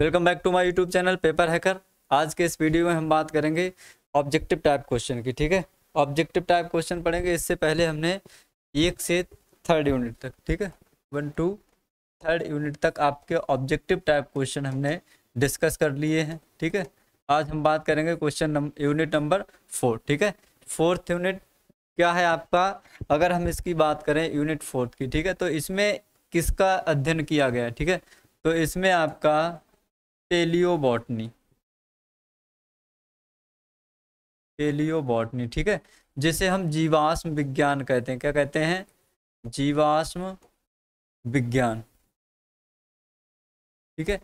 welcome back to my YouTube channel paper hacker आज के इस वीडियो में हम बात करेंगे ऑब्जेक्टिव टाइप क्वेश्चन की ठीक है ऑब्जेक्टिव टाइप क्वेश्चन पढ़ेंगे इससे पहले हमने एक से थर्ड यूनिट तक ठीक है वन टू थर्ड यूनिट तक आपके ऑब्जेक्टिव टाइप क्वेश्चन हमने डिस्कस कर लिए हैं ठीक है आज हम बात करेंगे question number unit number four ठीक है फोर्थ यूनिट क्या है आपका अगर हम इसकी बात करें यूनिट फोर्थ की ठीक है तो इसमें किसका अध्ययन किया गया है ठीक है तो इसमें आपका पेलियोबॉटनी पेलियोबॉटनी ठीक है जिसे हम जीवाश्म विज्ञान कहते हैं क्या कहते हैं जीवाश्म विज्ञान ठीक है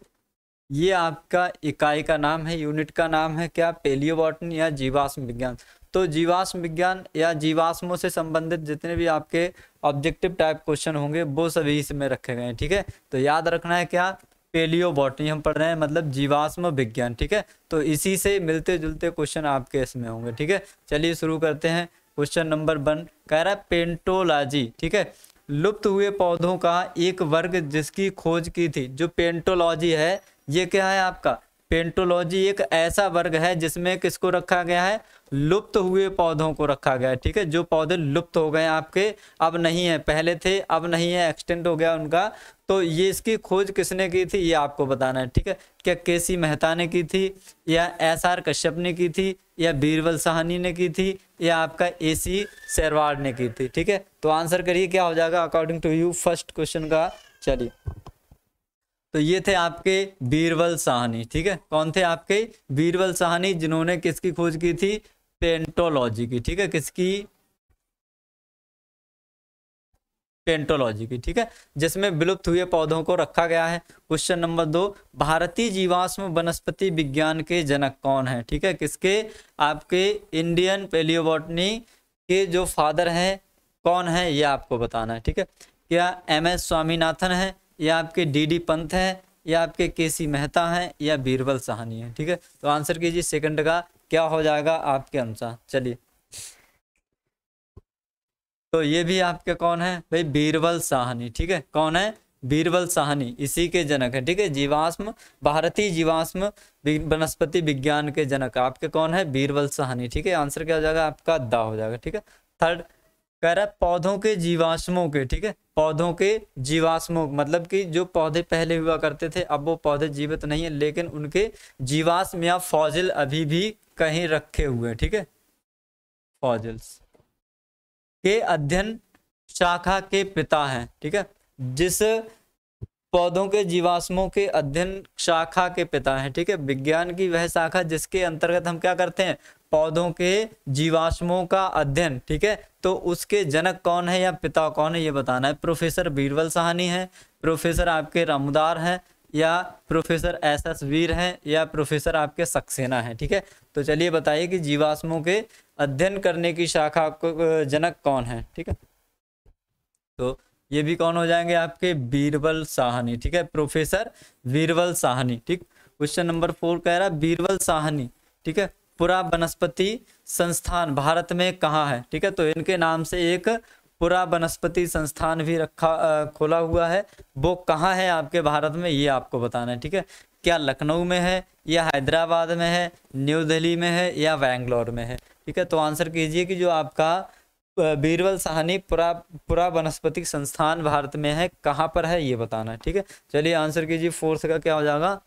ये आपका इकाई का नाम है यूनिट का नाम है क्या पेलियोबॉटनी या जीवाश्म विज्ञान तो जीवाश्म विज्ञान या जीवाश्मों से संबंधित जितने भी आपके ऑब्जेक्टिव टाइप क्वेश्चन होंगे वो सभी इसमें रखे गए हैं ठीक है तो याद रखना है क्या पेलियोबॉटनी हम पढ़ रहे हैं मतलब जीवाश्म विज्ञान ठीक है तो इसी से मिलते जुलते क्वेश्चन आपके इसमें होंगे ठीक है चलिए शुरू करते हैं क्वेश्चन नंबर वन कह रहा है पेंटोलॉजी ठीक है लुप्त हुए पौधों का एक वर्ग जिसकी खोज की थी जो पेंटोलॉजी है ये क्या है आपका पेंटोलॉजी एक ऐसा वर्ग है जिसमें किसको रखा गया है लुप्त हुए पौधों को रखा गया है ठीक है जो पौधे लुप्त हो गए आपके अब नहीं है पहले थे अब नहीं है एक्सटेंड हो गया उनका तो ये इसकी खोज किसने की थी ये आपको बताना है ठीक है क्या के सी मेहता ने की थी या एस आर कश्यप ने की थी या बीरबल सहानी ने की थी या आपका ए सी शेरवाड ने की थी ठीक है तो आंसर करिए क्या हो जाएगा according to you first question का चलिए तो ये थे आपके बीरबल साहनी ठीक है कौन थे आपके बीरबल साहनी जिन्होंने किसकी खोज की थी पेंटोलॉजी की ठीक है किसकी पेंटोलॉजी की ठीक है जिसमें विलुप्त हुए पौधों को रखा गया है क्वेश्चन नंबर दो भारतीय जीवाश्म वनस्पति विज्ञान के जनक कौन है ठीक है किसके आपके इंडियन पेलियोबॉटनी के जो फादर हैं कौन है ये आपको बताना है ठीक है क्या एम एस स्वामीनाथन है या आपके डीडी पंत हैं या आपके के सी मेहता हैं या बीरबल सहानी हैं ठीक है तो आंसर कीजिए सेकंड का क्या हो जाएगा आपके अनुसार चलिए तो ये भी आपके कौन है भाई बीरबल साहनी ठीक है कौन है बीरबल साहनी इसी के जनक है ठीक है जीवाश्म भारतीय जीवाश्म वनस्पति विज्ञान के जनक आपके कौन है बीरबल साहनी ठीक है आंसर क्या हो जाएगा आपका द हो जाएगा ठीक है थर्ड कह रहा है पौधों के जीवाश्मों के ठीक है पौधों के जीवाश्मों मतलब कि जो पौधे पहले हुआ करते थे अब वो पौधे जीवित नहीं है लेकिन उनके जीवाश्म या फॉजिल अभी भी कहीं रखे हुए ठीक है फॉजिल्स के अध्ययन शाखा के पिता हैं ठीक है जिस पौधों के जीवाश्मों के अध्ययन शाखा के पिता हैं ठीक है विज्ञान की वह शाखा जिसके अंतर्गत हम क्या करते हैं पौधों के जीवाश्मों का अध्ययन ठीक है तो उसके जनक कौन है या पिता कौन है ये बताना है प्रोफेसर बीरबल सहानी है प्रोफेसर आपके रामदार हैं या प्रोफेसर एस एस वीर हैं या प्रोफेसर आपके सक्सेना हैं ठीक है तो चलिए बताइए कि जीवाश्मों के अध्ययन करने की शाखा जनक कौन है ठीक है तो ये भी कौन हो जाएंगे आपके बीरबल साहनी ठीक है प्रोफेसर बीरबल साहनी ठीक क्वेश्चन नंबर फोर कह रहा है बीरबल साहनी ठीक है पुरा वनस्पति संस्थान भारत में कहाँ है ठीक है तो इनके नाम से एक पुरा वनस्पति संस्थान भी रखा खोला हुआ है वो कहाँ है आपके भारत में ये आपको बताना है ठीक है क्या लखनऊ में है या हैदराबाद में है न्यू दिल्ली में है या बैंगलोर में है ठीक है तो आंसर कीजिए कि जो आपका बीरबल साहनी पुरा पुरा वनस्पतिक संस्थान भारत में है कहाँ पर है ये बताना है ठीक है चलिए आंसर कीजिए फोर्थ का क्या हो जाएगा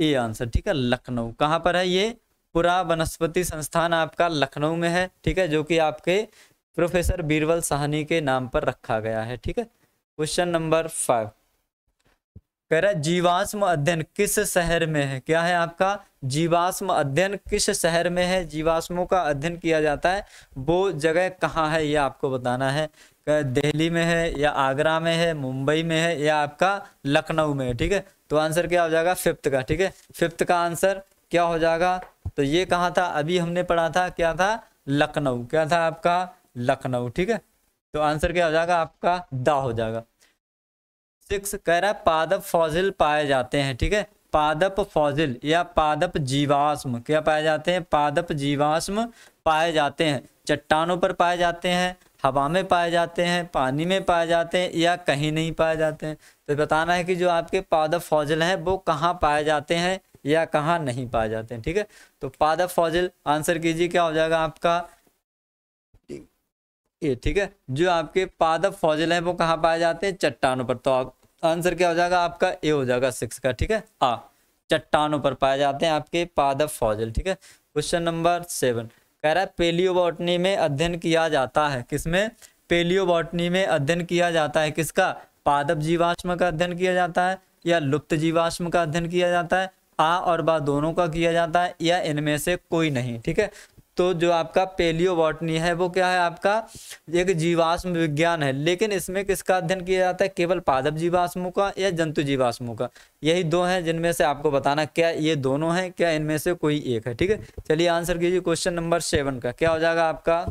ये आंसर ठीक है लखनऊ कहाँ पर है ये पुरा वनस्पति संस्थान आपका लखनऊ में है ठीक है जो कि आपके प्रोफेसर बीरबल साहनी के नाम पर रखा गया है ठीक है क्वेश्चन नंबर फाइव कह रहा है जीवाश्म अध्ययन किस शहर में है क्या है आपका जीवाश्म अध्ययन किस शहर में है जीवाश्मों का अध्ययन किया जाता है वो जगह कहाँ है ये आपको बताना है दिल्ली में है या आगरा में है मुंबई में है या आपका लखनऊ में है ठीक है तो आंसर क्या हो जाएगा फिफ्थ का ठीक है फिफ्थ का आंसर क्या हो जाएगा तो ये कहाँ था अभी हमने पढ़ा था क्या था लखनऊ क्या था आपका लखनऊ ठीक है तो आंसर क्या हो जाएगा आपका दा हो जाएगा सिक्स कह रहा है पादप फॉजिल पाए जाते हैं ठीक है पादप फॉजिल या पादप जीवाश्म क्या पाए जाते हैं पादप जीवाश्म पाए जाते हैं चट्टानों पर पाए जाते हैं हवा में पाए जाते हैं पानी में पाए जाते हैं या कहीं नहीं पाए जाते हैं तो बताना है कि जो आपके पादप फॉजिल हैं वो कहाँ पाए जाते हैं या कहाँ नहीं पाए जाते हैं ठीक है तो पादप फॉजिल आंसर कीजिए क्या हो जाएगा आपका ये ठीक है जो आपके पादप फॉजिल हैं वो कहाँ पाए जाते हैं चट्टानों पर तो आप आंसर क्या हो जाएगा आपका ए हो जाएगा सिक्स का ठीक है आ चट्टानों पर पाए जाते हैं आपके पादप फौजल ठीक है क्वेश्चन नंबर सेवन कह रहा है पेलियोबॉटनी में अध्ययन किया जाता है किसमें पेलियोबॉटनी में अध्ययन किया जाता है किसका पादप जीवाश्म का अध्ययन किया जाता है या लुप्त जीवाश्म का अध्ययन किया जाता है आ और बा दोनों का किया जाता है या इनमें से कोई नहीं ठीक है तो जो आपका पेलियो बॉटनी है वो क्या है आपका एक जीवाश्म विज्ञान है लेकिन इसमें किसका अध्ययन किया जाता है केवल पादप जीवाश्मों का या जंतु जीवाश्मों का यही दो हैं जिनमें से आपको बताना क्या ये दोनों हैं क्या इनमें से कोई एक है ठीक है चलिए आंसर कीजिए क्वेश्चन नंबर सेवन का क्या हो जाएगा आपका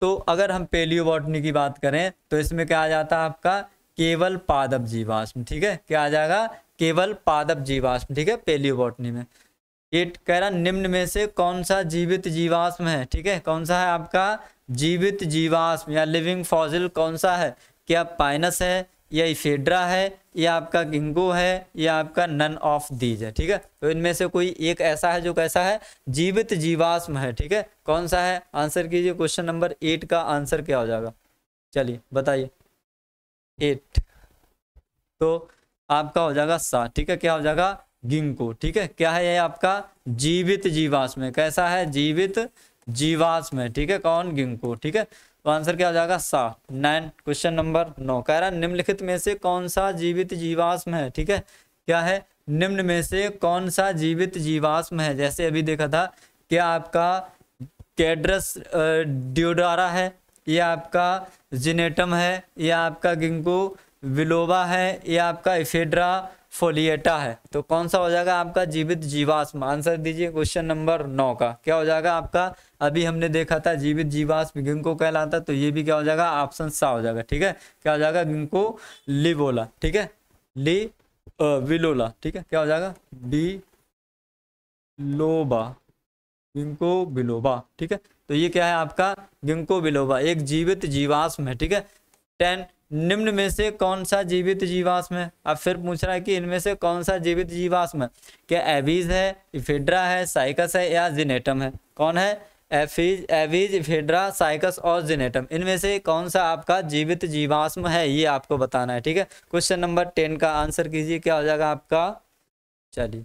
तो अगर हम पेलियो बॉटनी की बात करें तो इसमें क्या आ जाता है आपका केवल पादप जीवाश्म ठीक है क्या आ जाएगा केवल पादप जीवाश्म ठीक है पेलियो बॉटनी में ये कह रहा निम्न में से कौन सा जीवित जीवाश्म है ठीक है कौन सा है आपका जीवित जीवाश्म या लिविंग फॉजिल कौन सा है क्या पाइनस है या इफेड्रा है या आपका गिंगो है या आपका नन ऑफ दीज है ठीक है तो इनमें से कोई एक ऐसा है जो कैसा है जीवित जीवाश्म है ठीक है कौन सा है आंसर कीजिए क्वेश्चन नंबर एट का आंसर क्या हो जाएगा चलिए बताइए एट तो आपका हो जाएगा सात ठीक है क्या हो जाएगा गिंको ठीक है क्या है ये आपका जीवित जीवाश्म कैसा है जीवित जीवाश्म ठीक है कौन गिंको ठीक है तो आंसर क्या हो जाएगा सा नाइन क्वेश्चन नंबर नौ कह रहा है निम्नलिखित में से कौन सा जीवित जीवाश्म है ठीक है क्या है निम्न में से कौन सा जीवित जीवाश्म है जैसे अभी देखा था क्या आपका कैड्रस ड्योडारा है या आपका जिनेटम है या आपका गिंको विलोबा है या आपका इफेड्रा फोलिएटा है तो कौन सा हो जाएगा आपका जीवित जीवाश्म आंसर दीजिए क्वेश्चन नंबर नौ का क्या हो जाएगा आपका अभी हमने देखा था जीवित जीवाश्म गिंको कहलाता तो ये भी क्या हो जाएगा ऑप्शन सा हो जाएगा ठीक है क्या हो जाएगा गिंको लिबोला ठीक है ली विलोला ठीक है क्या हो जाएगा बी लोबा गिंको बिलोबा ठीक है तो ये क्या है आपका गिंको बिलोबा एक जीवित जीवाश्म है ठीक है टेन निम्न में से कौन सा जीवित जीवाश्म है अब फिर पूछ रहा है कि इनमें से कौन सा जीवित जीवाश्म है क्या एवीज है इफेड्रा है साइकस है या जिनेटम है कौन है एफीज एवीज इफेड्रा साइकस और जिनेटम इनमें से कौन सा आपका जीवित जीवाश्म है ये आपको बताना है ठीक है क्वेश्चन नंबर टेन का आंसर कीजिए क्या हो जाएगा आपका चलिए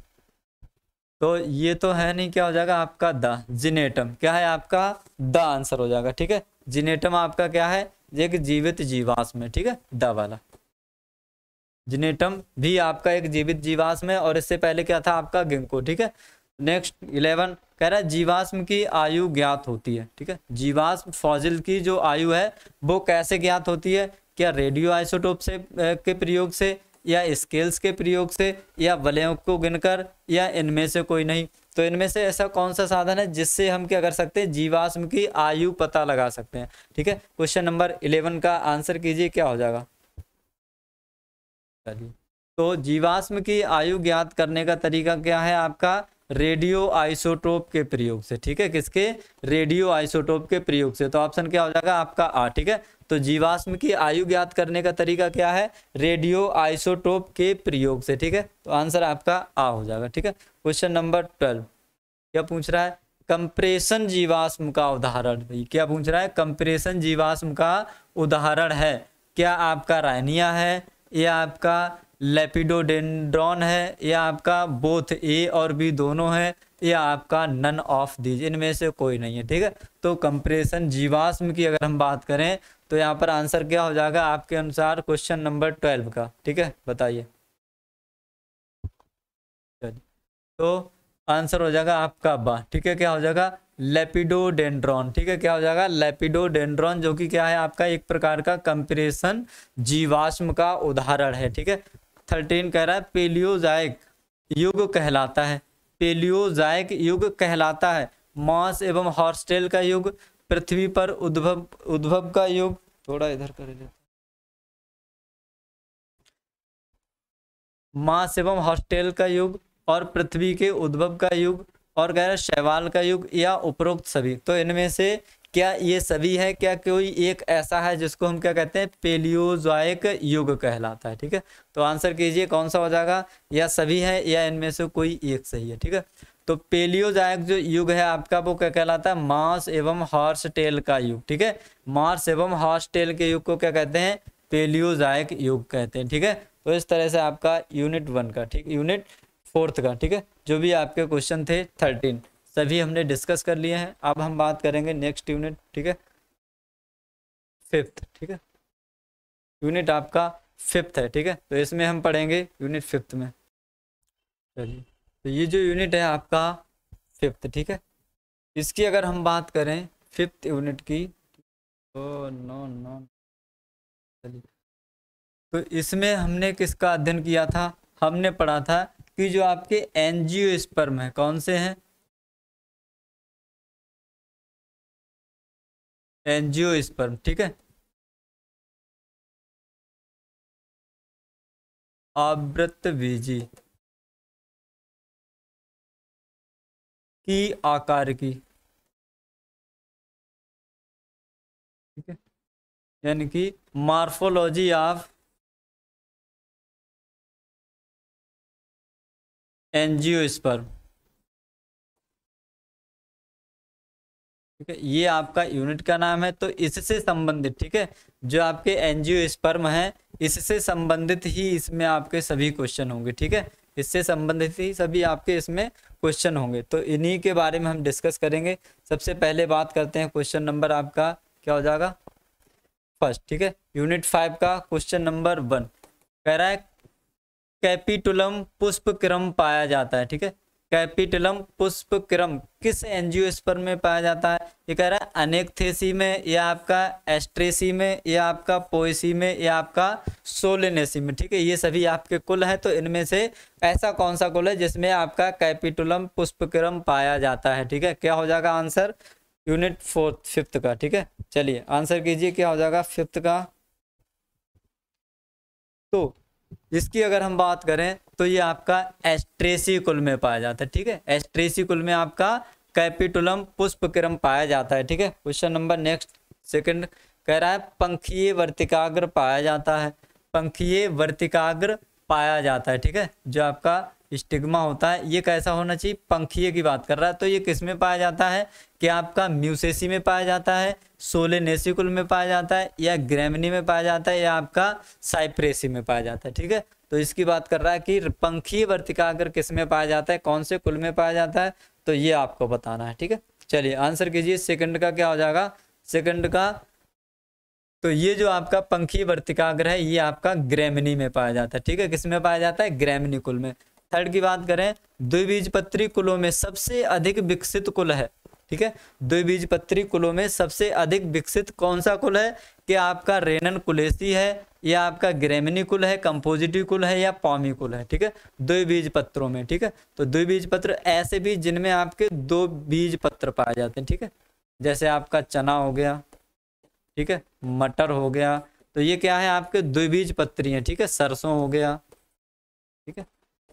तो ये तो है नहीं क्या हो जाएगा आपका द जिनेटम क्या है आपका द आंसर हो जाएगा ठीक है जिनेटम आपका क्या है एक जीवित जीवाश्म ठीक है द वाला जिनेटम भी आपका एक जीवित जीवाश्म है और इससे पहले क्या था आपका गिंको ठीक है नेक्स्ट इलेवन कह रहा है जीवाश्म की आयु ज्ञात होती है ठीक है जीवाश्म फॉजिल की जो आयु है वो कैसे ज्ञात होती है क्या रेडियो आइसोटोप से के प्रयोग से या स्केल्स के प्रयोग से या वलयों को गिनकर या इनमें से कोई नहीं तो इनमें से ऐसा कौन सा साधन है जिससे हम क्या कर सकते हैं जीवाश्म की आयु पता लगा सकते हैं ठीक है क्वेश्चन नंबर इलेवन का आंसर कीजिए क्या हो जाएगा तो जीवाश्म की आयु ज्ञात करने का तरीका क्या है आपका रेडियो आइसोटोप के प्रयोग से ठीक है किसके रेडियो आइसोटोप के प्रयोग से तो ऑप्शन क्या हो जाएगा आपका आ ठीक है तो जीवाश्म की आयु ज्ञात करने का तरीका क्या है रेडियो आइसोटोप के प्रयोग से ठीक है तो आंसर आपका आ हो जाएगा ठीक है क्वेश्चन नंबर ट्वेल्व क्या पूछ रहा है कंप्रेशन जीवाश्म का उदाहरण क्या पूछ रहा है कंप्रेशन जीवाश्म का उदाहरण है क्या आपका रानिया है या आपका लेपिडोडेंड्रॉन है या आपका बोथ ए और बी दोनों है या आपका नन ऑफ दीज इनमें से कोई नहीं है ठीक है तो कंप्रेशन जीवाश्म की अगर हम बात करें तो यहाँ पर आंसर क्या हो जाएगा आपके अनुसार क्वेश्चन नंबर ट्वेल्व का ठीक है बताइए तो आंसर हो जाएगा आपका बा ठीक है क्या हो जाएगा लेपिडोडेंड्रॉन ठीक है क्या हो जाएगा लेपिडोडेंड्रॉन जो कि क्या है आपका एक प्रकार का कंप्रेशन जीवाश्म का उदाहरण है ठीक है थर्टीन कह रहा है पेलियोजाइक युग कहलाता है पेलियोजाइक युग कहलाता है मांस एवं हॉर्स्टेल का युग पृथ्वी पर उद्भव उद्भव का युग थोड़ा इधर कर लेते मांस एवं हॉस्टेल का युग और पृथ्वी के उद्भव का युग और कह रहा है शैवाल का युग या उपरोक्त सभी तो इनमें से क्या ये सभी है क्या कोई एक ऐसा है जिसको हम क्या कहते हैं पेलियोजॉइक युग कहलाता है ठीक है तो आंसर कीजिए कौन सा हो जाएगा या सभी है या इनमें से कोई एक सही है ठीक है तो पेलियोजाइक जो युग है आपका वो क्या कहलाता है मांस एवं हॉर्स टेल का युग ठीक है मांस एवं हॉर्स टेल के युग को क्या कहते हैं पेलियोजाइक युग कहते हैं ठीक है तो इस तरह से आपका यूनिट वन का ठीक यूनिट फोर्थ का ठीक है जो भी आपके क्वेश्चन थे थर्टीन सभी हमने डिस्कस कर लिए हैं अब हम बात करेंगे नेक्स्ट यूनिट ठीक है फिफ्थ ठीक है यूनिट आपका फिफ्थ है ठीक है तो इसमें हम पढ़ेंगे यूनिट फिफ्थ में चलिए तो ये जो यूनिट है आपका फिफ्थ ठीक है इसकी अगर हम बात करें फिफ्थ यूनिट की तो नो नो चलिए तो इसमें हमने किसका अध्ययन किया था हमने पढ़ा था कि जो आपके एन जी स्पर्म है कौन से हैं एनजीओ स्पर्म ठीक है आवृत बीजी की आकार की ठीक है यानी कि मार्फोलॉजी ऑफ एनजीओ स्पर्म ठीक है ये आपका यूनिट का नाम है तो इससे संबंधित ठीक है जो आपके एनजीओ स्पर्म है इससे संबंधित ही इसमें आपके सभी क्वेश्चन होंगे ठीक है इससे संबंधित ही सभी आपके इसमें क्वेश्चन होंगे तो इन्हीं के बारे में हम डिस्कस करेंगे सबसे पहले बात करते हैं क्वेश्चन नंबर आपका क्या हो जाएगा फर्स्ट ठीक है यूनिट फाइव का क्वेश्चन नंबर वन कह रहा है कैपिटुलम पुष्प क्रम पाया जाता है ठीक है कैपिटलम पुष्प क्रम किस एंजियोस्पर में पाया जाता है ये कह रहा है अनेक थेसी में या आपका एस्ट्रेसी में या आपका पोएसी में या आपका सोलेनेसी में ठीक है ये सभी आपके कुल है तो इनमें से ऐसा कौन सा कुल है जिसमें आपका कैपिटुलम पुष्पक्रम पाया जाता है ठीक है क्या हो जाएगा आंसर यूनिट फोर्थ फिफ्थ का ठीक है चलिए आंसर कीजिए क्या हो जाएगा फिफ्थ का तो इसकी अगर हम बात करें तो ये आपका एस्ट्रेसी कुल में पाया जाता है ठीक है एस्ट्रेसी कुल में आपका कैपिटुलम पुष्पक्रम पाया जाता है ठीक है क्वेश्चन नंबर नेक्स्ट सेकंड कह रहा है पंखीय वर्तिकाग्र पाया जाता है पंखीय वर्तिकाग्र पाया जाता है ठीक है जो आपका स्टिग्मा होता है ये कैसा होना चाहिए पंखीय की बात कर रहा है तो ये किस में पाया जाता है कि आपका म्यूसेसी में पाया जाता है सोलेनेसिकुल में पाया जाता है या ग्रेमनी में पाया जाता है या आपका साइप्रेसी में पाया जाता है ठीक है तो इसकी बात कर रहा है कि पंखी वर्तिकाग्र किस में पाया जाता है कौन से कुल में पाया जाता है तो ये आपको बताना है ठीक है चलिए आंसर कीजिए सेकंड का क्या हो जाएगा सेकंड का तो ये जो आपका पंखी वर्तिकाग्र है ये आपका ग्रेमनी में पाया जाता है ठीक है किस में पाया जाता है ग्रेमनी कुल में थर्ड की बात करें द्विबीजपत्री कुलों में सबसे अधिक विकसित कुल है ठीक है द्विबीजपत्री कुलों में सबसे अधिक विकसित कौन सा कुल है कि आपका रेनन कुलेसी है या आपका ग्रेमिनी कुल है कंपोजिटिव कुल है या पॉमी कुल है ठीक है द्विबीज पत्रों में ठीक है तो द्विबीज पत्र ऐसे भी जिनमें आपके दो बीज पत्र पाए जाते हैं ठीक है जैसे आपका चना हो गया ठीक है मटर हो गया तो ये क्या है आपके द्विबीज पत्री हैं ठीक है सरसों हो गया ठीक है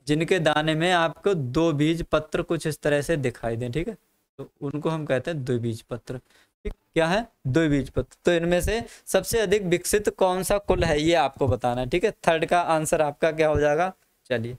जिनके दाने में आपको दो बीज पत्र कुछ इस तरह से दिखाई दें ठीक है तो उनको हम कहते हैं द्विबीज पत्र क्या है द्विबीज पत्र तो इनमें से सबसे अधिक विकसित कौन सा कुल है ये आपको बताना है ठीक है थर्ड का आंसर आपका क्या हो जाएगा चलिए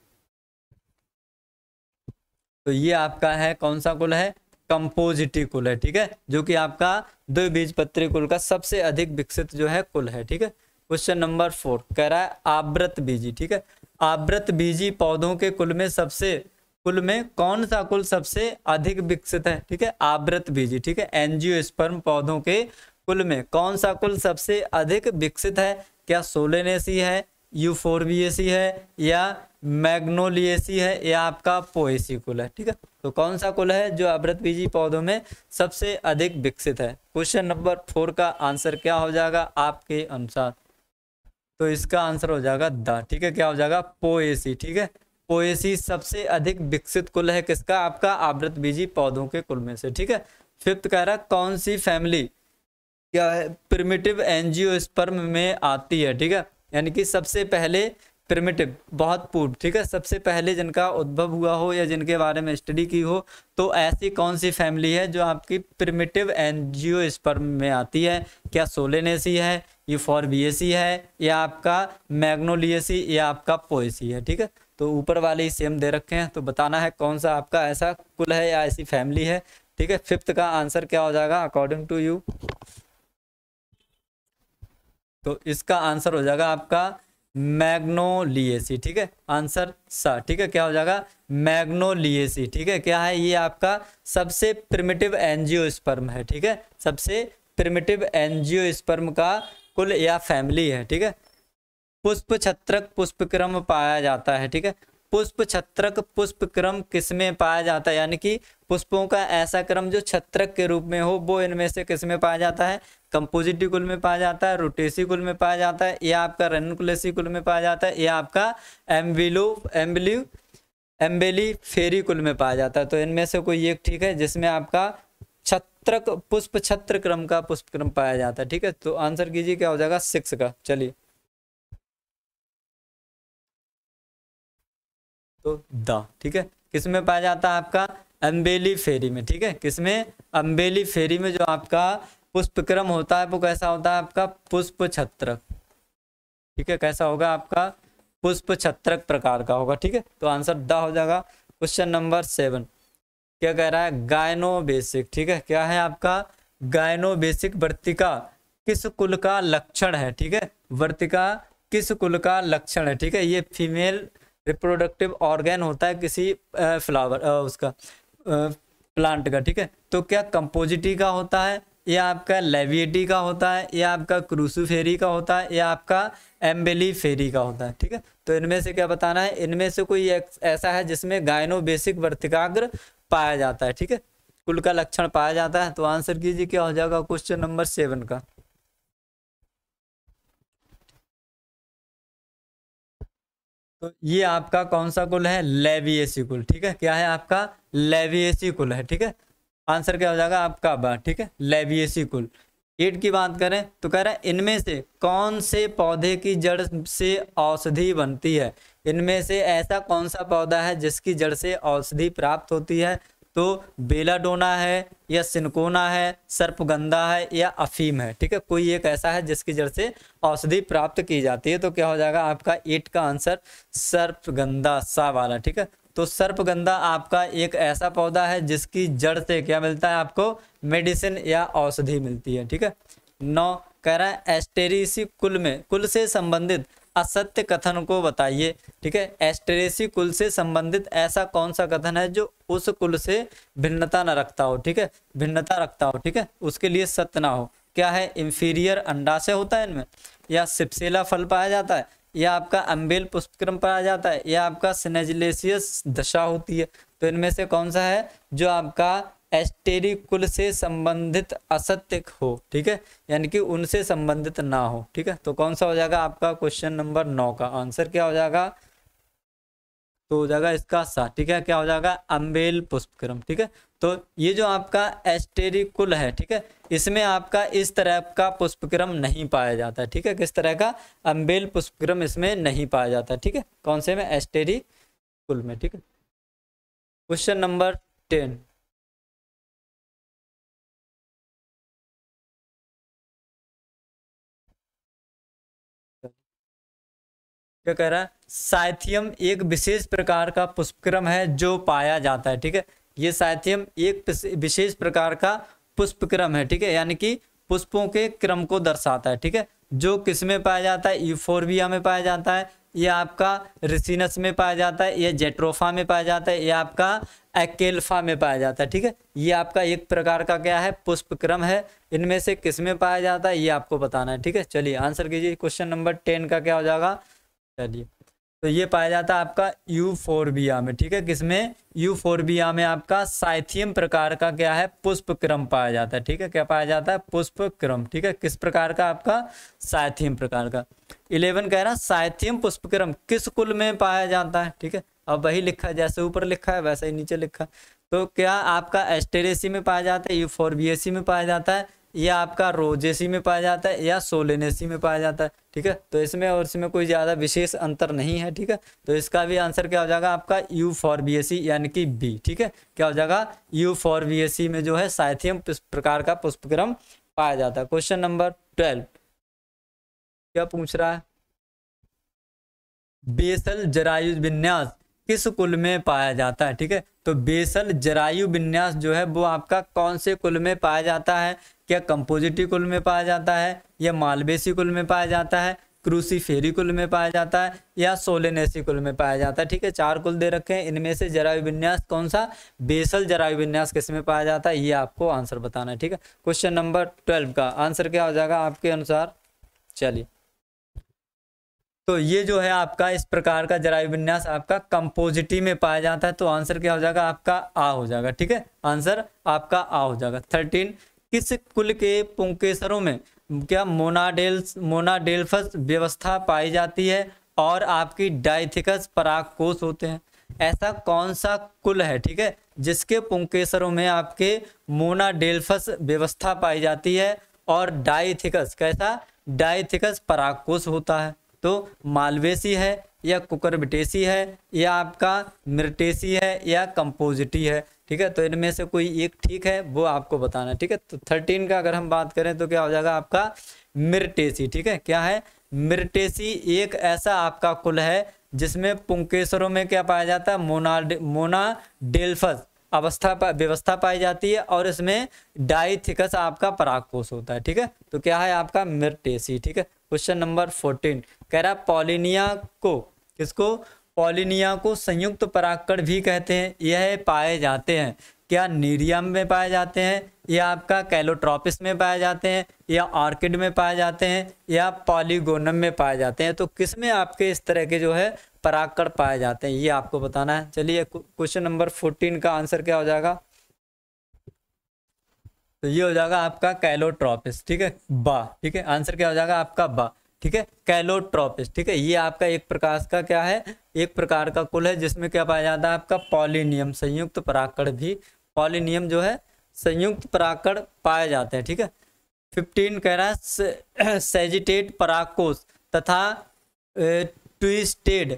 तो ये आपका है कौन सा कुल है कंपोजिटी कुल है ठीक है जो कि आपका द्विबीज पत्री कुल का सबसे अधिक विकसित जो है कुल है ठीक है क्वेश्चन नंबर फोर कह रहा है आवृत बीजी ठीक है आवृत बीजी पौधों के कुल में सबसे कुल में कौन सा कुल सबसे अधिक विकसित है ठीक है आवृत बीजी ठीक है एनजियोस्पर्म पौधों के कुल में कौन सा कुल सबसे अधिक विकसित है क्या सोलेनेसी है यूफोरबिएसी है या मैग्नोलियसी है या आपका पोएसी कुल है ठीक है तो कौन सा कुल है जो अवृत बीजी पौधों में सबसे अधिक विकसित है क्वेश्चन नंबर फोर का आंसर क्या हो जाएगा आपके अनुसार तो इसका आंसर हो जाएगा द ठीक है क्या हो जाएगा पोएसी ठीक है पोएसी सबसे अधिक विकसित कुल है किसका आपका आवृत बीजी पौधों के कुल में से ठीक है फिफ्थ कह रहा कौन सी फैमिली क्या है प्रिमिटिव स्पर्म में आती है ठीक है यानी कि सबसे पहले प्रिमिटिव बहुत पूर्व ठीक है सबसे पहले जिनका उद्भव हुआ हो या जिनके बारे में स्टडी की हो तो ऐसी कौन सी फैमिली है जो आपकी प्रिमिटिव एनजीओ स्पर्म में आती है क्या सोलेनेसी है ये है या आपका मैग्नोलियसी या आपका पोएसी है ठीक है तो ऊपर वाले ही सेम दे रखे हैं तो बताना है कौन सा आपका ऐसा कुल है या ऐसी फैमिली है ठीक है फिफ्थ का आंसर क्या हो जाएगा अकॉर्डिंग टू यू तो इसका आंसर हो जाएगा आपका मैग्नोलिएसी ठीक है आंसर सा ठीक है क्या हो जाएगा मैग्नोलिएसी ठीक है क्या है ये आपका सबसे प्रिमिटिव स्पर्म है ठीक है सबसे प्रिमिटिव स्पर्म का कुल या फैमिली है ठीक है पुष्प छत्रक पुष्पक्रम पाया जाता है ठीक है पुष्प छत्रक पुष्प क्रम किसमें पाया जाता है यानी कि पुष्पों का ऐसा क्रम जो छत्रक के रूप में हो वो इनमें से किसमें पाया जाता है कंपोजिटी कुल में पाया जाता है रोटेसी कुल में पाया जाता है या आपका रेनुकुलेसी कुल में पाया जाता है या आपका एम्बिलो एम्बिल्यू एम्बेली फेरी कुल में पाया जाता है तो इनमें से कोई एक ठीक है जिसमें आपका छत्रक पुष्प छत्र क्रम का पुष्प क्रम पाया जाता है ठीक है तो आंसर कीजिए क्या हो जाएगा सिक्स का चलिए तो द ठीक है किसमें पाया जाता है आपका अम्बेली फेरी में ठीक है किसमें अम्बेली फेरी में जो आपका पुष्पक्रम होता है वो कैसा होता है आपका पुष्प छत्र ठीक है कैसा होगा आपका पुष्प छत्र प्रकार का होगा ठीक है तो आंसर द हो जाएगा क्वेश्चन नंबर सेवन क्या कह रहा है गायनो बेसिक ठीक है क्या है आपका गायनो बेसिक वर्तिका किस कुल का लक्षण है ठीक है वर्तिका किस कुल का लक्षण है ठीक है ये फीमेल रिप्रोडक्टिव ऑर्गेन होता है किसी फ्लावर उसका प्लांट का ठीक है तो क्या कंपोजिटी का होता है या आपका लेविएटी का होता है या आपका क्रूसुफेरी का होता है या आपका एम्बेली फेरी का होता है ठीक है तो इनमें से क्या बताना है इनमें से कोई ऐसा है जिसमें गायनो बेसिक वर्तिकाग्र पाया जाता है ठीक है कुल का लक्षण पाया जाता है तो आंसर कीजिए क्या हो जाएगा क्वेश्चन नंबर सेवन का तो ये आपका कौन सा कुल है लेविएसी कुल ठीक है क्या है आपका लेविएसी कुल है ठीक है आंसर क्या हो जाएगा आपका बा ठीक है लेविएसी कुल ईट की बात करें तो कह रहा है इनमें से कौन से पौधे की जड़ से औषधि बनती है इनमें से ऐसा कौन सा पौधा है जिसकी जड़ से औषधि प्राप्त होती है तो बेलाडोना है या सिनकोना है सर्पगंधा है या अफीम है ठीक है कोई एक ऐसा है जिसकी जड़ से औषधि प्राप्त की जाती है तो क्या हो जाएगा आपका एट का आंसर सर्पगंधा सा वाला ठीक है तो सर्पगंधा आपका एक ऐसा पौधा है जिसकी जड़ से क्या मिलता है आपको मेडिसिन या औषधि मिलती है ठीक है नौ कह रहा है एस्टेरिसी कुल में कुल से संबंधित असत्य कथन को बताइए ठीक है एस्टरेसी कुल से संबंधित ऐसा कौन सा कथन है जो उस कुल से भिन्नता ना रखता हो ठीक है भिन्नता रखता हो ठीक है उसके लिए सत्य ना हो क्या है इंफीरियर अंडाशय होता है इनमें या सिपसेला फल पाया जाता है या आपका अम्बेल पुष्पक्रम पाया जाता है या आपका सिनेजलेसियस दशा होती है तो इनमें से कौन सा है जो आपका एस्टेरिकुल से संबंधित असत्य हो ठीक है यानी कि उनसे संबंधित ना हो ठीक है तो कौन सा हो जाएगा आपका क्वेश्चन नंबर नौ का आंसर क्या हो जाएगा तो हो जाएगा इसका सा ठीक है क्या हो जाएगा अम्बेल पुष्पक्रम ठीक है तो ये जो आपका एस्टेरिकुल है ठीक है इसमें आपका इस तरह का पुष्पक्रम नहीं पाया जाता है ठीक है किस तरह का अम्बेल पुष्पक्रम इसमें नहीं पाया जाता है ठीक है कौन से में एस्टेरिकुल में ठीक है क्वेश्चन नंबर टेन क्या कह रहा है साइथियम एक विशेष प्रकार का पुष्पक्रम है जो पाया जाता है ठीक है ये साइथियम एक विशेष प्रकार का पुष्पक्रम है ठीक है यानी कि पुष्पों के क्रम को दर्शाता है ठीक है जो किस में पाया जाता है यूफोरबिया में पाया जाता है ये आपका रिसिनस में पाया जाता है ये जेट्रोफा में पाया जाता है ये आपका एकेल्फा में पाया जाता है ठीक है ये आपका एक प्रकार का क्या है पुष्प क्रम है इनमें से किस में पाया जाता है ये आपको बताना है ठीक है चलिए आंसर कीजिए क्वेश्चन नंबर टेन का क्या हो जाएगा चलिए तो ये पाया जाता है आपका यू फोरबिया में ठीक है किसमें यू फोरबिया में आपका साइथियम प्रकार का क्या है पुष्प क्रम पाया जाता है ठीक है क्या पाया जाता है पुष्प क्रम ठीक है किस प्रकार का आपका साइथियम प्रकार का इलेवन कह रहा साइथियम पुष्प क्रम किस कुल में पाया जाता है ठीक है अब वही लिखा है जैसे ऊपर लिखा है वैसे ही नीचे लिखा है तो क्या आपका एस्टेरेसी में पाया जाता है यू फोरबिएसी में पाया जाता है यह आपका रोजेसी में पाया जाता है या सोलेनेसी में पाया जाता है ठीक है तो इसमें और इसमें कोई ज़्यादा विशेष अंतर नहीं है ठीक है तो इसका भी आंसर क्या हो जाएगा आपका यू फॉर बी एस यानी कि बी ठीक है क्या हो जाएगा यू फॉर बी में जो है साइथियम प्रकार का पुष्पक्रम पाया जाता है क्वेश्चन नंबर ट्वेल्व क्या पूछ रहा है बेसल जरायु विन्यास किस कुल में पाया जाता है ठीक है तो बेसल जरायु विन्यास जो है वो आपका कौन से कुल में पाया जाता है क्या कंपोजिटी कुल में पाया जाता है या मालवेसी कुल में पाया जाता है क्रूसीफेरी कुल में पाया जाता है या सोलेनेसी कुल में पाया जाता है ठीक है चार कुल दे रखे हैं इनमें से जरायु विन्यास कौन सा बेसल जरायु विन्यास किस में पाया जाता है ये आपको आंसर बताना है ठीक है क्वेश्चन नंबर ट्वेल्व का आंसर क्या हो जाएगा आपके अनुसार चलिए तो ये जो है आपका इस प्रकार का जरायु विन्यास आपका कंपोजिटी में पाया जाता है तो आंसर क्या हो जाएगा आपका आ हो जाएगा ठीक है आंसर आपका आ हो जाएगा थर्टीन किस कुल के पुंकेसरों में क्या मोनाडेल्स मोनाडेल्फस व्यवस्था पाई जाती है और आपकी डाइथिकस पराकोश होते हैं ऐसा कौन सा कुल है ठीक है जिसके पुंकेसरों में आपके मोनाडेल्फस व्यवस्था पाई जाती है और डाइथिकस कैसा डाइथिकस पराकोश होता है तो मालवेसी है या कुकरबिटेसी है या आपका मिर्टेसी है या कंपोजिटी है ठीक है तो इनमें से कोई एक ठीक है वो आपको बताना है ठीक है तो थर्टीन का अगर हम बात करें तो क्या हो जाएगा आपका मिर्टेसी ठीक है क्या है मिर्टेसी एक ऐसा आपका कुल है जिसमें पुंकेसरों में क्या पाया जाता है मोना मोना डेल्फस अवस्था व्यवस्था पाई जाती है और इसमें डाइथिकस आपका परागकोश होता है ठीक है तो क्या है आपका मिर्टेसी ठीक है क्वेश्चन नंबर फोर्टीन कह रहा पॉलिनिया को किसको पॉलिनिया को संयुक्त परागकण भी कहते हैं यह पाए जाते हैं क्या नीरियम में पाए जाते हैं या आपका कैलोट्रॉपिस में पाए जाते हैं या ऑर्किड में पाए जाते हैं या पॉलीगोनम में पाए जाते हैं तो किस में आपके इस तरह के जो है परागकण पाए जाते हैं ये आपको बताना है चलिए क्वेश्चन नंबर फोर्टीन का आंसर क्या हो जाएगा तो ये हो जाएगा आपका कैलोट्रॉपिस ठीक है बा ठीक है आंसर क्या हो जाएगा आपका बा ठीक है कैलोट्रॉपिस ठीक है ये आपका एक प्रकार का क्या है एक प्रकार का कुल है जिसमें क्या पाया जाता है आपका पॉलिनियम संयुक्त पराकड़ भी पॉलिनियम जो है संयुक्त पराकड़ पाए जाते हैं ठीक है फिफ्टीन कह रहा है सेजिटेट पराकोश तथा ट्विस्टेड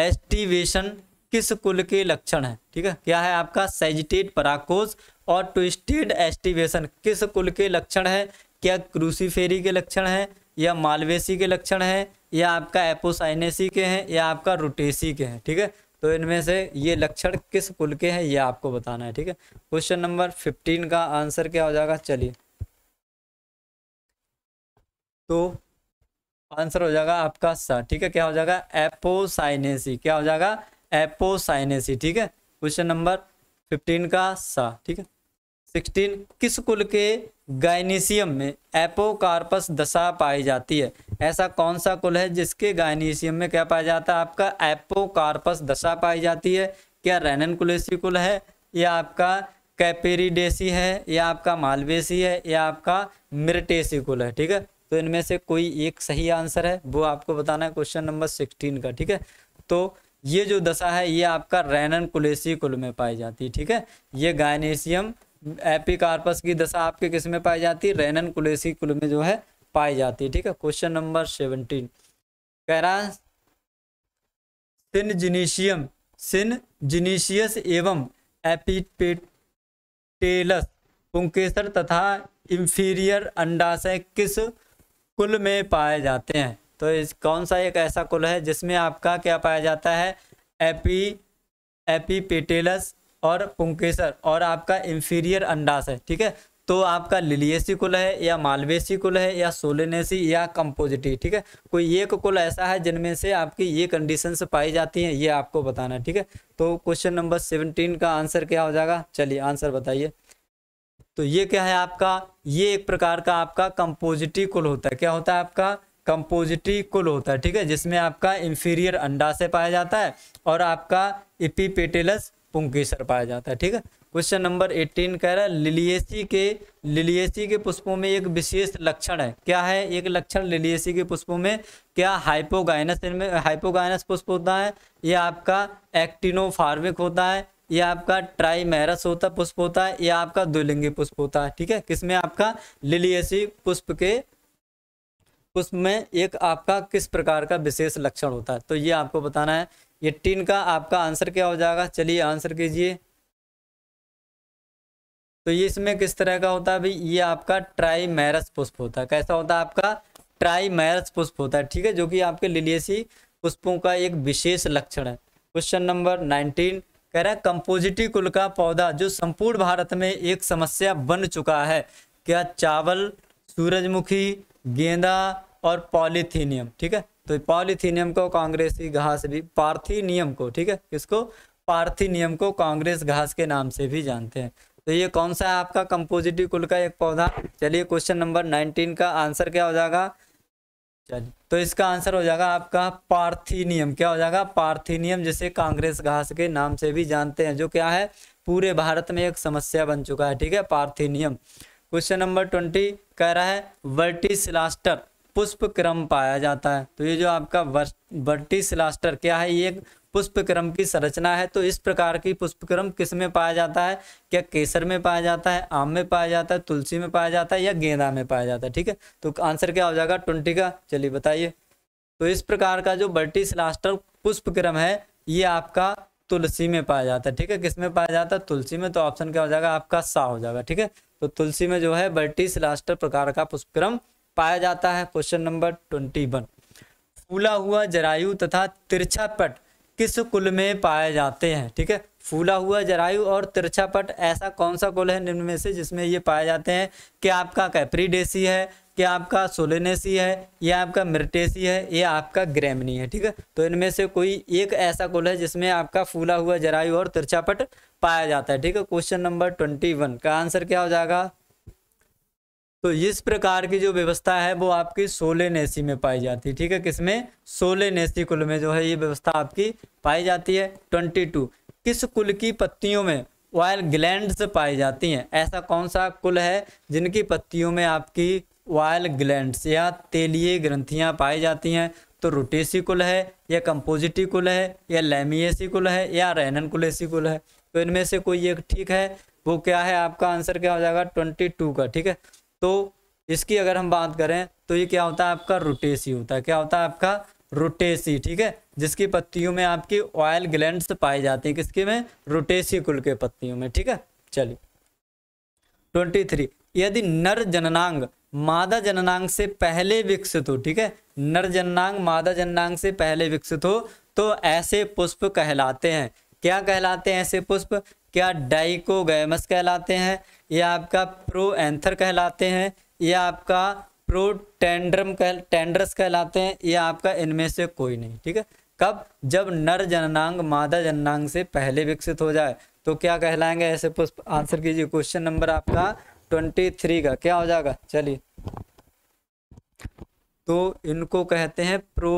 एस्टिवेशन किस कुल के लक्षण है ठीक है क्या है आपका सेजिटेट पराकोश और ट्विस्टेड एस्टिवेशन किस कुल के लक्षण है क्या क्रूसीफेरी के लक्षण है या मालवेसी के लक्षण हैं या आपका एपोसाइनेसी के हैं या आपका रोटेसी के हैं ठीक है तो इनमें से ये लक्षण किस कुल के हैं ये आपको बताना है ठीक है क्वेश्चन नंबर फिफ्टीन का आंसर क्या हो जाएगा चलिए तो आंसर हो जाएगा आपका सा ठीक है क्या हो जाएगा एपोसाइनेसी क्या हो जाएगा एपोसाइनेसी ठीक है क्वेश्चन नंबर फिफ्टीन का सा ठीक है सिक्सटीन किस कुल के गायनीशियम में एपोकार्पस दशा पाई जाती है ऐसा कौन सा कुल है जिसके गायनीशियम में क्या पाया जाता है आपका एपोकार्पस दशा पाई जाती है क्या रैनन कुलेसी कुल है या आपका कैपेरिडेसी है या आपका मालवेसी है या आपका मिर्टेसी कुल है ठीक है तो इनमें से कोई एक सही आंसर है वो आपको बताना है क्वेश्चन नंबर सिक्सटीन का ठीक है तो ये जो दशा है ये आपका रैनन कुलेसी कुल में पाई जाती है ठीक है ये गायनेशियम एपी कार्पस की दशा आपके किस में पाई जाती है रेनन कुलेसी कुल में जो है पाई जाती है ठीक है क्वेश्चन नंबर सेवनटीन कह रहा सिन जिनीशियस एवं एपीपेटेलस पुंकेसर तथा इंफीरियर अंडाशय किस कुल में पाए जाते हैं तो इस कौन सा एक ऐसा कुल है जिसमें आपका क्या पाया जाता है एपी एपीपेटेलस और पुंकेसर और आपका इंफीरियर अंडास है ठीक है तो आपका लिलियसी कुल है या मालवेसी कुल है या सोलेनेसी या कंपोजिटी ठीक है कोई एक कुल ऐसा है जिनमें से आपकी ये कंडीशंस पाई जाती हैं ये आपको बताना है ठीक है तो क्वेश्चन नंबर सेवनटीन का आंसर क्या हो जाएगा चलिए आंसर बताइए तो ये क्या है आपका ये एक प्रकार का आपका कंपोजिटी कुल होता है क्या होता है आपका कंपोजिटी कुल होता है ठीक है जिसमें आपका इंफीरियर अंडाशय पाया जाता है और आपका इपीपेटेलस पुंकेसर पाया जाता है ठीक है क्वेश्चन नंबर एटीन कह रहा है लिलियसी के लिलियसी के पुष्पों में एक विशेष लक्षण है क्या है एक लक्षण लिलियसी के पुष्पों में क्या हाइपोगाइनस इनमें हाइपोगाइनस पुष्प होता है यह आपका एक्टिनोफार्मिक होता है यह आपका ट्राइमेरस होता पुष्प होता है यह आपका द्विलिंगी पुष्प होता है ठीक है किसमें आपका लिलियसी पुष्प के पुष्प में एक आपका किस प्रकार का विशेष लक्षण होता है तो ये आपको बताना है ये का आपका आंसर क्या हो जाएगा चलिए आंसर कीजिए तो ये इसमें किस तरह का होता है भाई ये आपका ट्राईमैरस पुष्प होता है कैसा होता है आपका ट्राईमैरस पुष्प होता है ठीक है जो कि आपके लिलियसी पुष्पों का एक विशेष लक्षण है क्वेश्चन नंबर नाइनटीन कह रहा है कंपोजिटी कुल का पौधा जो संपूर्ण भारत में एक समस्या बन चुका है क्या चावल सूरजमुखी गेंदा और पॉलीथीनियम ठीक है तो पॉलिथीनियम को कांग्रेसी घास भी पार्थिनियम को ठीक है इसको पार्थिनियम को कांग्रेस घास के नाम से भी जानते हैं तो ये कौन सा है आपका कंपोजिटिव कुल का एक पौधा चलिए क्वेश्चन नंबर नाइनटीन का आंसर क्या हो जाएगा चलिए तो इसका आंसर हो जाएगा आपका पार्थिनियम क्या हो जाएगा पार्थिनियम जिसे कांग्रेस घास के नाम से भी जानते हैं जो क्या है पूरे भारत में एक समस्या बन चुका है ठीक है पार्थिनियम क्वेश्चन नंबर ट्वेंटी कह रहा है वर्टिसलास्टर पुष्प क्रम पाया जाता है तो ये जो आपका वर्टिसलास्टर क्या है ये पुष्प क्रम की संरचना है तो इस प्रकार की पुष्प क्रम किस में पाया जाता है क्या केसर में पाया जाता है आम में पाया जाता है तुलसी में पाया जाता है या गेंदा में पाया जाता है ठीक है तो आंसर क्या हो जाएगा ट्वेंटी का चलिए बताइए तो इस प्रकार का जो बर्टिसलास्टर पुष्प क्रम है ये आपका तुलसी में पाया जाता है ठीक है किस में पाया जाता है तुलसी में तो ऑप्शन क्या हो जाएगा आपका सा हो जाएगा ठीक है तो तुलसी में जो है बर्टिस प्रकार का पुष्पक्रम पाया जाता है क्वेश्चन नंबर ट्वेंटी वन फूला हुआ जरायु तथा तिरछापट किस कुल में पाए जाते हैं ठीक है फूला हुआ जरायु और तिरछापट ऐसा कौन सा कुल है निम्न में से जिसमें ये पाए जाते हैं कि आपका कैप्रीडेसी है कि आपका सोलेनेसी है या आपका मिर्टेसी है या आपका ग्रेमनी है ठीक है तो इनमें से कोई एक ऐसा कुल है जिसमें आपका फूला हुआ जरायु और तिरछापट पाया जाता है ठीक है क्वेश्चन नंबर ट्वेंटी वन का आंसर क्या हो जाएगा तो इस प्रकार की जो व्यवस्था है वो आपकी सोलेनेसी में पाई जाती है ठीक है किसमें सोलेनेसी कुल में जो है ये व्यवस्था आपकी पाई जाती है ट्वेंटी टू किस कुल की पत्तियों में वायल ग्लैंड्स पाई जाती हैं ऐसा कौन सा कुल है जिनकी पत्तियों में आपकी वायल ग्लैंड्स या तेलीय ग्रंथियाँ पाई जाती हैं तो रोटेसी कुल है या कंपोजिटी कुल है या लेमियसी कुल है या कुल कुलेसी कुल है तो इनमें से कोई एक ठीक है वो क्या है आपका आंसर क्या हो जाएगा ट्वेंटी टू का ठीक है तो इसकी अगर हम बात करें तो ये क्या होता है आपका रोटेसी होता है क्या होता है आपका रोटेसी ठीक है जिसकी पत्तियों में आपकी ऑयल ग्लैंड पाए जाते हैं किसके में रोटेसी कुल के पत्तियों में ठीक है चलिए ट्वेंटी थ्री यदि नर जननांग मादा जननांग से पहले विकसित हो ठीक है नर जननांग मादा जननांग से पहले विकसित हो तो ऐसे पुष्प कहलाते हैं क्या कहलाते हैं ऐसे पुष्प क्या डाइकोगैमस कहलाते हैं यह आपका प्रो एंथर कहलाते हैं यह आपका प्रो टेंड्रम कह टेंड्रस कहलाते हैं यह आपका इनमें से कोई नहीं ठीक है कब जब नर जननांग मादा जननांग से पहले विकसित हो जाए तो क्या कहलाएंगे ऐसे पुष्प आंसर कीजिए क्वेश्चन नंबर आपका ट्वेंटी थ्री का क्या हो जाएगा चलिए तो इनको कहते हैं प्रो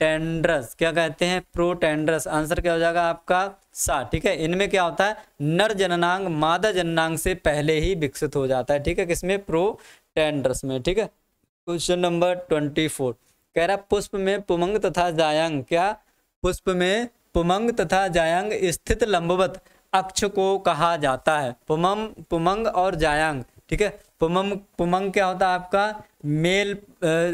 टेंड्रस क्या कहते हैं प्रो टेंड्रस आंसर क्या हो जाएगा आपका सा ठीक है इनमें क्या होता है नर जननांग मादा जननांग से पहले ही विकसित हो जाता है ठीक है किसमें प्रो प्रोटेंडर्स में ठीक है क्वेश्चन नंबर ट्वेंटी फोर कह रहा पुष्प में पुमंग तथा जायांग क्या पुष्प में पुमंग तथा जायांग स्थित लंबवत अक्ष को कहा जाता है पुमंग पुमंग और जायांग ठीक है पुमंग पुमंग क्या होता है आपका मेल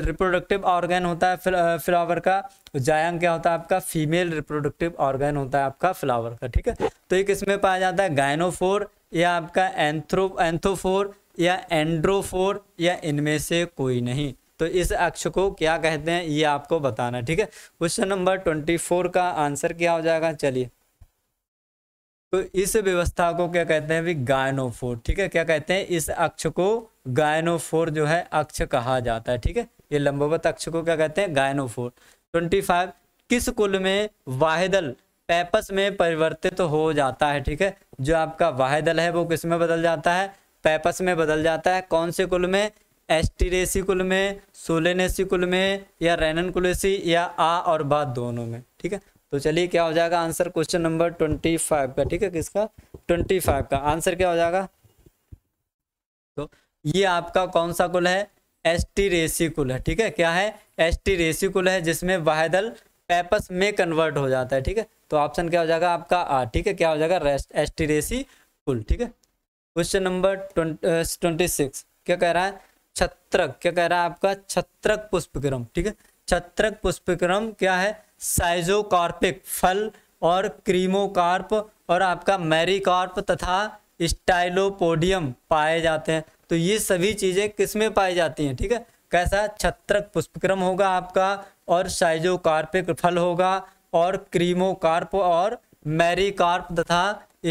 रिप्रोडक्टिव ऑर्गन होता है फ्लावर uh, का जायंग क्या होता है आपका फीमेल रिप्रोडक्टिव ऑर्गन होता है आपका फ्लावर का ठीक है तो ये किसमें पाया जाता है गायनोफोर या आपका एंथ्रो एंथोफोर या एंड्रोफोर या इनमें से कोई नहीं तो इस अक्ष को क्या कहते हैं ये आपको बताना ठीक है क्वेश्चन नंबर ट्वेंटी फोर का आंसर क्या हो जाएगा चलिए तो इस व्यवस्था को क्या कहते हैं भी गायनोफोर ठीक है क्या कहते हैं इस अक्ष को गायनोफोर जो है अक्ष कहा जाता है ठीक है ये लंबवत अक्ष को क्या कहते हैं गायनोफोर ट्वेंटी फाइव किस कुल में वाहिदल पैपस में परिवर्तित तो हो जाता है ठीक है जो आपका वाहिदल है वो किस में बदल जाता है पैपस में बदल जाता है कौन से कुल में एस्टिरेसी कुल में सोलेनेसी कुल में या रेनन कुलेसी या आ और बा दोनों में ठीक है तो चलिए क्या हो जाएगा answer question number twenty five का ठीक है किसका ट्वेंटी फाइव का आंसर क्या हो जाएगा तो ये आपका कौन सा कुल है एस टी रेसी कुल है ठीक है क्या है एस टी रेसी कुल है जिसमें वाहदल पेपस में कन्वर्ट हो जाता है ठीक है तो ऑप्शन क्या हो जाएगा आपका आ ठीक है क्या हो जाएगा एस टी रेसी कुल ठीक है क्वेश्चन नंबर ट्वेंटी सिक्स क्या कह रहा है छत्रक क्या कह रहा है आपका छत्रक पुष्पक्रम ठीक है छत्रक पुष्पक्रम क्या है साइजोकार्पिक फल और क्रीमोकार्प और आपका मैरीकार्प तथा स्टाइलोपोडियम पाए जाते हैं तो ये सभी चीज़ें किस में पाई जाती हैं ठीक है कैसा छत्रक पुष्पक्रम होगा आपका और साइजोकार्पिक फल होगा और क्रीमोकार्प और मैरीकार्प तथा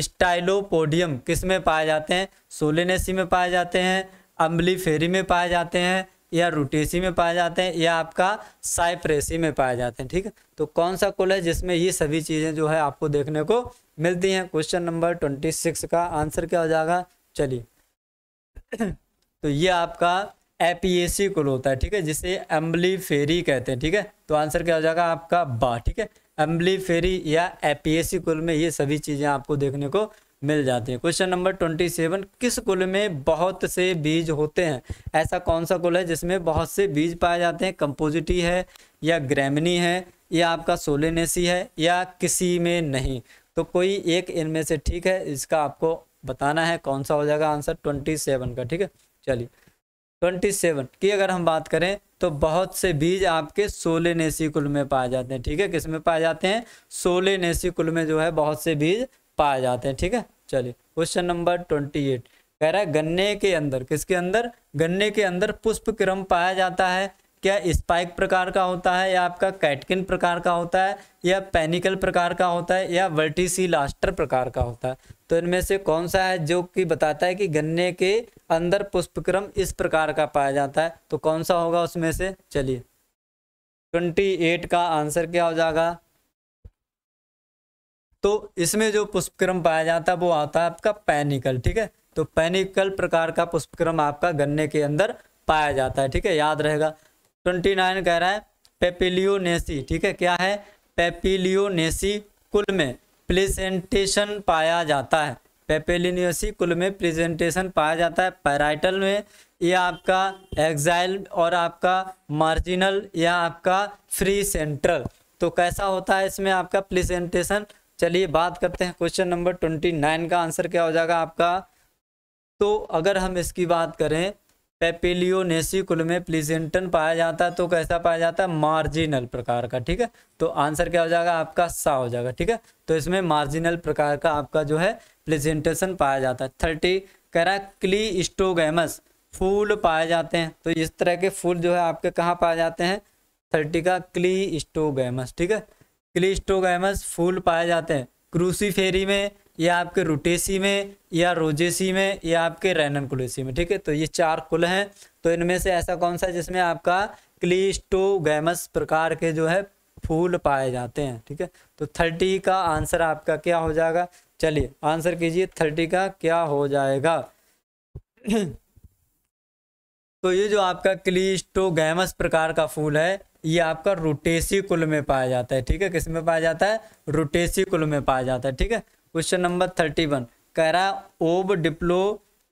स्टाइलोपोडियम किस में पाए जाते हैं सोलेनेसी में पाए जाते हैं अम्बली फेरी में पाए जाते हैं या रूटेसी में पाए जाते हैं या आपका साइप्रेसी में पाए जाते हैं ठीक है तो कौन सा कुल है जिसमें ये सभी चीज़ें जो है आपको देखने को मिलती हैं क्वेश्चन नंबर ट्वेंटी सिक्स का आंसर क्या हो जाएगा चलिए तो ये आपका एपीएसी कुल होता है ठीक है जिसे एम्बली फेरी कहते हैं ठीक है तो आंसर क्या हो जाएगा आपका बा ठीक है एम्बली फेरी या एपीएसी कुल में ये सभी चीज़ें आपको देखने को मिल जाते हैं क्वेश्चन नंबर ट्वेंटी सेवन किस कुल में बहुत से बीज होते हैं ऐसा कौन सा कुल है जिसमें बहुत से बीज पाए जाते हैं कंपोजिटी है या ग्रेमिनी है या आपका सोलेनेसी है या किसी में नहीं तो कोई एक इनमें से ठीक है इसका आपको बताना है कौन सा हो जाएगा आंसर ट्वेंटी सेवन का ठीक है चलिए ट्वेंटी सेवन की अगर हम बात करें तो बहुत से बीज आपके सोलेनेसी कुल में पाए जाते हैं ठीक है किस में पाए जाते हैं सोलेनेसी कुल में जो है बहुत से बीज पाए जाते हैं ठीक है चलिए क्वेश्चन नंबर ट्वेंटी एट कह रहा है गन्ने के अंदर किसके अंदर गन्ने के अंदर पुष्प क्रम पाया जाता है क्या स्पाइक प्रकार का होता है या आपका कैटकिन प्रकार का होता है या पैनिकल प्रकार का होता है या वर्टिसी लास्टर प्रकार का होता है तो इनमें से कौन सा है जो कि बताता है कि गन्ने के अंदर पुष्पक्रम इस प्रकार का पाया जाता है तो कौन सा होगा उसमें से चलिए ट्वेंटी एट का आंसर क्या हो जाएगा तो इसमें जो पुष्पक्रम पाया जाता है वो आता है आपका पैनिकल ठीक है तो पैनिकल प्रकार का पुष्पक्रम आपका गन्ने के अंदर पाया जाता है ठीक है याद रहेगा ट्वेंटी नाइन कह रहा है पेपिलियोनेसी ठीक है क्या है पेपिलियोनेसी कुल में प्रेजेंटेशन पाया जाता है पेपेलिनियोसी कुल में प्रेजेंटेशन पाया जाता है पैराइटल में यह आपका एग्जाइल और आपका मार्जिनल या आपका फ्री सेंट्रल तो कैसा होता है इसमें आपका प्लेसेंटेशन चलिए बात करते हैं क्वेश्चन नंबर ट्वेंटी नाइन का आंसर क्या हो जाएगा आपका तो अगर हम इसकी बात करें पेपिलियोनेसी कुल में प्लीजेंटन पाया जाता है तो कैसा पाया जाता है मार्जिनल प्रकार का ठीक है तो आंसर क्या हो जाएगा आपका सा हो जाएगा ठीक है तो इसमें मार्जिनल प्रकार का आपका जो है प्लेजेंटेशन पाया जाता है थर्टी कह रहा है क्ली स्टोगेमस फूल पाए जाते हैं तो इस तरह के फूल जो है आपके कहाँ पाए जाते हैं थर्टी का क्ली स्टोगेमस ठीक है क्लिस्टोगैमस फूल पाए जाते हैं क्रूसीफेरी में या आपके रुटेसी में या रोजेसी में या आपके रैनन कुलेसी में ठीक है तो ये चार कुल हैं तो इनमें से ऐसा कौन सा जिसमें आपका क्लिस्टोगैमस प्रकार के जो है फूल पाए जाते हैं ठीक है तो थर्टी का आंसर आपका क्या हो जाएगा चलिए आंसर कीजिए थर्टी का क्या हो जाएगा तो ये जो आपका क्लिस्टोगैमस प्रकार का फूल है ये आपका रोटेसी कुल में पाया जाता है ठीक है किस में पाया जाता है रोटेसी कुल में पाया जाता है ठीक है क्वेश्चन नंबर थर्टी वन कैरा ओब डिप्लो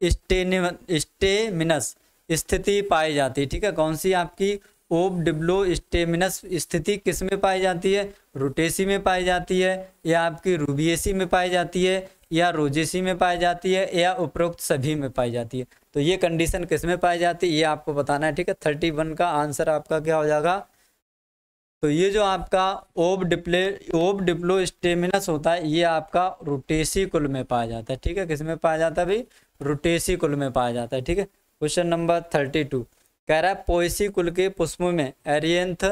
स्टेमिनस स्थिति पाई जाती है ठीक है कौन सी आपकी ओब डिप्लो स्टेमिनस स्थिति किस में पाई जाती है रोटेसी में पाई जाती है या आपकी रूबीएसी में पाई जाती है या रोजेसी में पाई जाती है या उपरोक्त सभी में पाई जाती है तो ये कंडीशन किस में पाई जाती है ये आपको बताना है ठीक है थर्टी वन का आंसर आपका क्या हो जाएगा तो ये जो आपका ओब डिप्ले ओब डिप्लो स्टेमिनस होता है ये आपका रोटेसी कुल में पाया जाता है ठीक है किस में पाया जाता है भाई रोटेसी कुल में पाया जाता है ठीक है क्वेश्चन नंबर थर्टी टू कह रहा है पोएसी कुल के पुष्पों में एरियंथ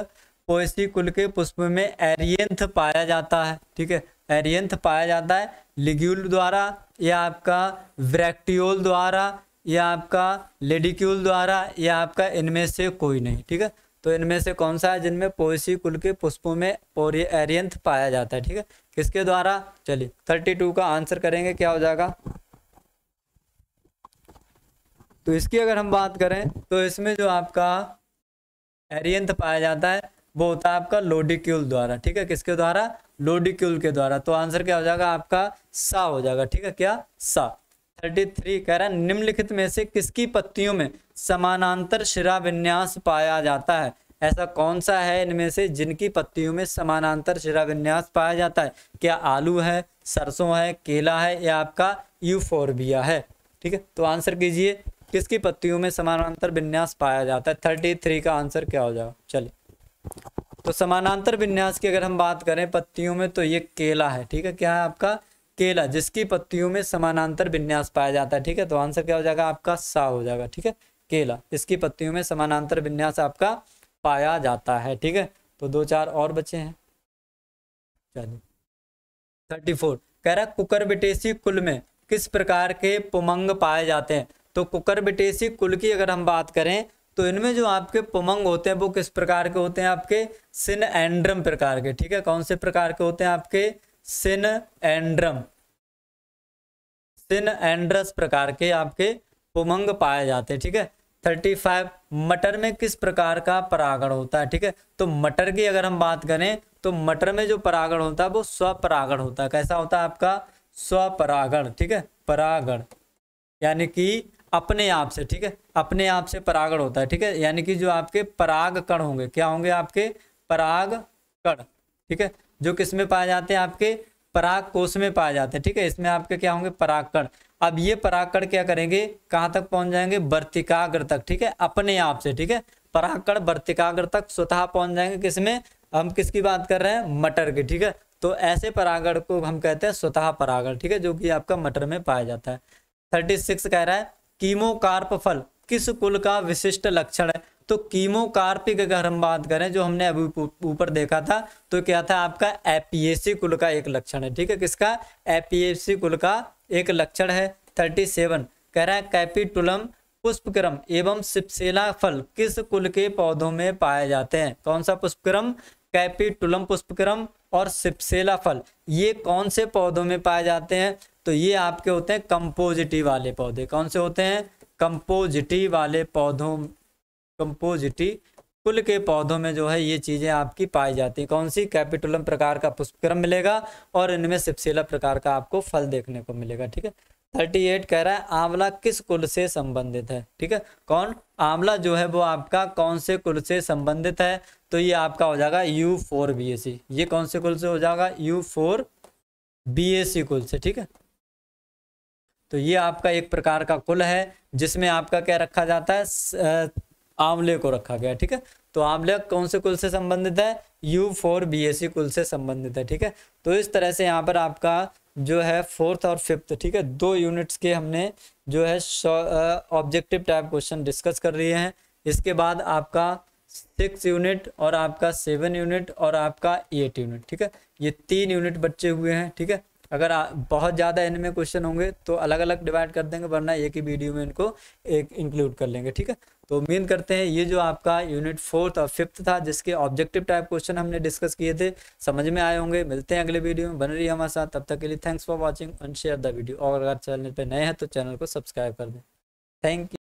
पोएसी कुल के पुष्प में एरियंथ पाया जाता है ठीक है एरियंथ पाया जाता है लिग्यूल द्वारा या आपका व्रैक्टियोल द्वारा या आपका लेडिक्यूल द्वारा या आपका इनमें से कोई नहीं ठीक है तो इनमें से कौन सा है जिनमें पोसी कुल के पुष्पों में एरियंथ पाया जाता है ठीक है किसके द्वारा चलिए थर्टी टू का आंसर करेंगे क्या हो जाएगा तो इसकी अगर हम बात करें तो इसमें जो आपका एरियंथ पाया जाता है वो होता है आपका लोडिक्यूल द्वारा ठीक है किसके द्वारा लोडिक्यूल के द्वारा तो आंसर क्या हो जाएगा आपका सा हो जाएगा ठीक है क्या सा थर्टी थ्री कह रहा है निम्नलिखित में से किसकी पत्तियों में समानांतर शिरा विन्यास पाया जाता है ऐसा कौन सा है इनमें से जिनकी पत्तियों में समानांतर शिरा विन्यास पाया जाता है क्या आलू है सरसों है केला है या आपका यूफोरबिया है ठीक है तो आंसर कीजिए किसकी पत्तियों में समानांतर विन्यास पाया जाता है थर्टी थ्री का आंसर क्या हो जाएगा चलिए तो समानांतर विन्यास की अगर हम बात करें पत्तियों में तो ये केला है ठीक है क्या है आपका केला जिसकी पत्तियों में समानांतर विन्यास पाया जाता है ठीक है तो आंसर क्या हो जाएगा आपका सा हो जाएगा ठीक है केला इसकी पत्तियों में समानांतर विन्यास आपका पाया जाता है ठीक है तो दो चार और बचे हैं चलिए थर्टी फोर कह रहा कुकर बिटेसी कुल में किस प्रकार के पुमंग पाए जाते हैं तो कुकर बिटेसी कुल की अगर हम बात करें तो इनमें जो आपके पुमंग होते हैं वो किस प्रकार के होते हैं आपके सिन एंड्रम प्रकार के ठीक है कौन से प्रकार के होते हैं आपके सिन एंड्रम सिन एंड्रस प्रकार के आपके उमंग पाए जाते हैं ठीक है थर्टी फाइव मटर में किस प्रकार का परागण होता है ठीक है तो मटर की अगर हम बात करें तो मटर में जो परागण होता है वो स्वपरागण होता है कैसा होता है आपका स्वपरागण ठीक है परागण यानी कि अपने आप से ठीक है अपने आप से परागण होता है ठीक है यानी कि जो आपके पराग कण होंगे क्या होंगे आपके पराग कण ठीक है जो किस में पाए जाते हैं आपके पराग कोष में पाए जाते हैं ठीक है इसमें आपके क्या होंगे परागकण अब ये परागकण क्या करेंगे कहाँ तक पहुंच जाएंगे वर्तिकाग्र तक ठीक है अपने आप से ठीक है परागकण वर्तिकाग्र तक स्वतः पहुंच जाएंगे किसमें हम किसकी बात कर रहे हैं मटर की ठीक है तो ऐसे परागण को हम कहते हैं स्वतः परागण ठीक है जो कि आपका मटर में पाया जाता है थर्टी सिक्स कह रहा है कीमोकार्प फल किस कुल का विशिष्ट लक्षण है तो कीमोकार्पिक अगर हम बात करें जो हमने अभी ऊपर देखा था तो क्या था आपका एपीएससी कुल का एक लक्षण है ठीक है किसका एपीएससी कुल का एक लक्षण है थर्टी सेवन कह रहा है कैपिटुलम पुष्पक्रम एवं सिपसेला फल किस कुल के पौधों में पाए जाते हैं कौन सा पुष्पक्रम कैपिटुलम पुष्पक्रम और सिपसेला फल ये कौन से पौधों में पाए जाते हैं तो ये आपके होते हैं कंपोजिटिव वाले पौधे कौन से होते हैं कंपोजिटिव वाले पौधों कंपोजिटी कुल के पौधों में जो है ये चीज़ें आपकी पाई जाती है कौन सी कैपिटुलम प्रकार का पुष्पक्रम मिलेगा और इनमें सिपसेला प्रकार का आपको फल देखने को मिलेगा ठीक है थर्टी एट कह रहा है आंवला किस कुल से संबंधित है ठीक है कौन आंवला जो है वो आपका कौन से कुल से संबंधित है तो ये आपका हो जाएगा U four B A C ये कौन से कुल से हो जाएगा U four B A C कुल से ठीक है तो ये आपका एक प्रकार का कुल है जिसमें आपका क्या रखा जाता है आंवले को रखा गया ठीक है तो आंवले कौन से कुल से संबंधित है U four B S C कुल से संबंधित है ठीक है तो इस तरह से यहाँ पर आपका जो है फोर्थ और फिफ्थ ठीक है दो यूनिट्स के हमने जो है ऑब्जेक्टिव टाइप क्वेश्चन डिस्कस कर लिए हैं इसके बाद आपका सिक्स यूनिट और आपका सेवन यूनिट और आपका एट यूनिट ठीक है ये तीन यूनिट बच्चे हुए हैं ठीक है अगर आ, बहुत ज़्यादा इनमें क्वेश्चन होंगे तो अलग अलग डिवाइड कर देंगे वरना एक ही वीडियो में इनको एक इंक्लूड कर लेंगे ठीक है तो उम्मीद करते हैं ये जो आपका यूनिट फोर्थ और फिफ्थ था जिसके ऑब्जेक्टिव टाइप क्वेश्चन हमने डिस्कस किए थे समझ में आए होंगे मिलते हैं अगले वीडियो में बन रही हमारे साथ तब तक के लिए thanks for watching and share the video और अगर चैनल पर नए हैं तो चैनल को सब्सक्राइब कर दें थैंक यू